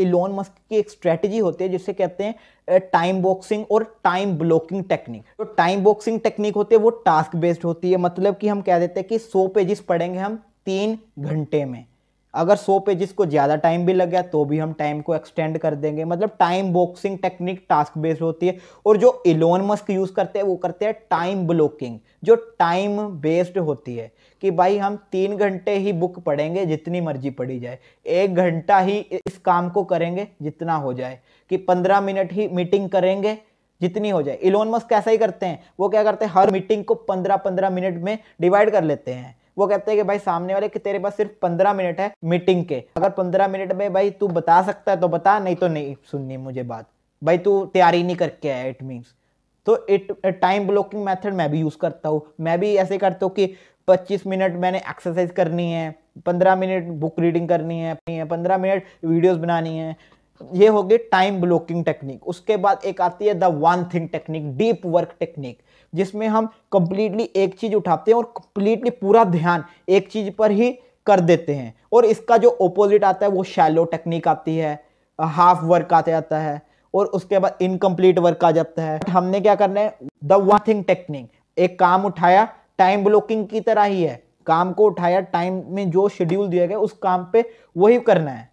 Elon Musk की एक strategy होती है जिसे कहते हैं टाइम बॉक्सिंग और टाइम ब्लॉकिंग टेक्निक तो टाइम बॉक्सिंग टेक्निक होती है वो टास्क बेस्ड होती है मतलब कि हम कह देते हैं कि सौ पेजेस पढ़ेंगे हम तीन घंटे में अगर 100 पेजेस को ज़्यादा टाइम भी लग गया तो भी हम टाइम को एक्सटेंड कर देंगे मतलब time boxing technique task based होती है और जो इलोन मस्क यूज़ करते हैं वो करते हैं टाइम ब्लॉकिंग जो टाइम बेस्ड होती है कि भाई हम तीन घंटे ही बुक पढ़ेंगे जितनी मर्जी पढ़ी जाए एक घंटा ही इस काम को करेंगे जितना हो जाए कि पंद्रह मिनट ही मीटिंग करेंगे जितनी हो जाए इलोन मस्क कैसा ही करते हैं वो क्या करते हैं हर मीटिंग को पंद्रह पंद्रह मिनट में डिवाइड कर लेते हैं वो कहते हैं कि भाई सामने वाले कि तेरे पास सिर्फ पंद्रह मिनट है मीटिंग के अगर पंद्रह मिनट में भाई तू बता सकता है तो बता नहीं तो नहीं सुननी मुझे बात भाई तू तैयारी नहीं करके आया इट मीन्स तो इट टाइम ब्लॉकिंग मेथड मैं भी यूज़ करता हूँ मैं भी ऐसे करता हूँ कि पच्चीस मिनट मैंने एक्सरसाइज करनी है पंद्रह मिनट बुक रीडिंग करनी है पंद्रह मिनट वीडियोज़ बनानी है ये होगी टाइम ब्लॉकिंग टेक्निक उसके बाद एक आती है the one thing technique deep work technique जिसमें हम कंप्लीटली एक चीज़ उठाते हैं और कंप्लीटली पूरा ध्यान एक चीज़ पर ही कर देते हैं और इसका जो ओपोजिट आता है वो शैलो टेक्निक आती है हाफ वर्क आते जाता है और उसके बाद इनकम्प्लीट वर्क आ जाता है हमने क्या करना है द वन थिंग टेक्निक एक काम उठाया टाइम ब्लॉकिंग की तरह ही है काम को उठाया टाइम में जो शेड्यूल दिया गया उस काम पे वही करना है